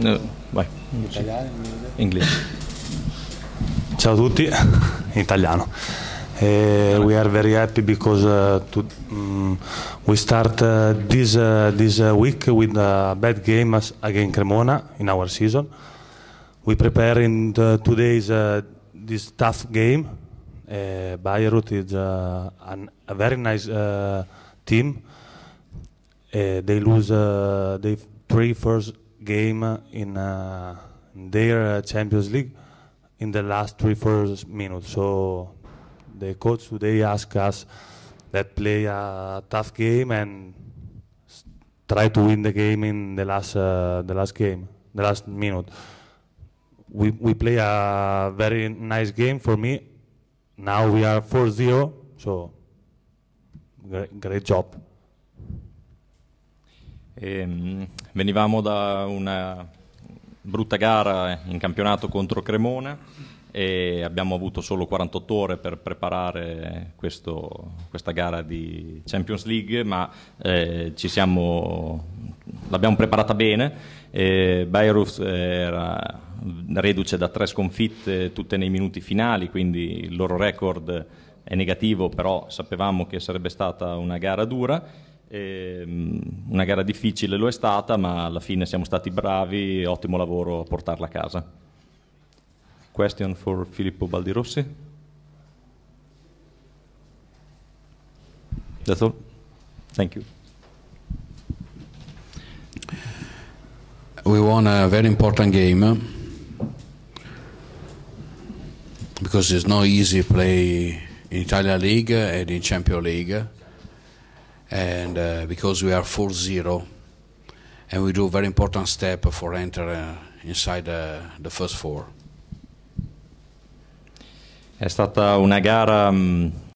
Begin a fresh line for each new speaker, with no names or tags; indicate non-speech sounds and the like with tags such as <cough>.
No, vai. In italiano? In inglese. Ciao a tutti, <laughs> in italiano. Uh, we are very happy because uh, to, um, we start uh, this this week with a bad game against Cremona in our season. We prepare in the, two days this tough game. Uh, Bayreuth is an, a very nice team. they lose uh, they three first game in, uh, their uh, Champions League in the last three first minutes. So the coach today asked us that play a tough game and try to win the game in the last uh, the last game, the last minute. We we play a very nice game for me. Now we are 4-0, so great, great job. E,
ehm, venivamo da una brutta gara in campionato contro Cremona e abbiamo avuto solo 48 ore per preparare questo, questa gara di Champions League, ma eh, siamo, l'abbiamo preparata bene. Eh, era reduce da tre sconfitte tutte nei minuti finali, quindi il loro record è negativo, però sapevamo che sarebbe stata una gara dura e, ehm, una gara difficile lo è stata, ma alla fine siamo stati bravi, ottimo lavoro a portarla a casa. Question for Filippo Baldirossi. That's all. Thank you.
We won a very important game because it's not easy to play in Italian League and in Champions League. and uh, because we are four zero, 0 and we do a very important step for enter uh, inside uh, the first four.
È stata una gara mm,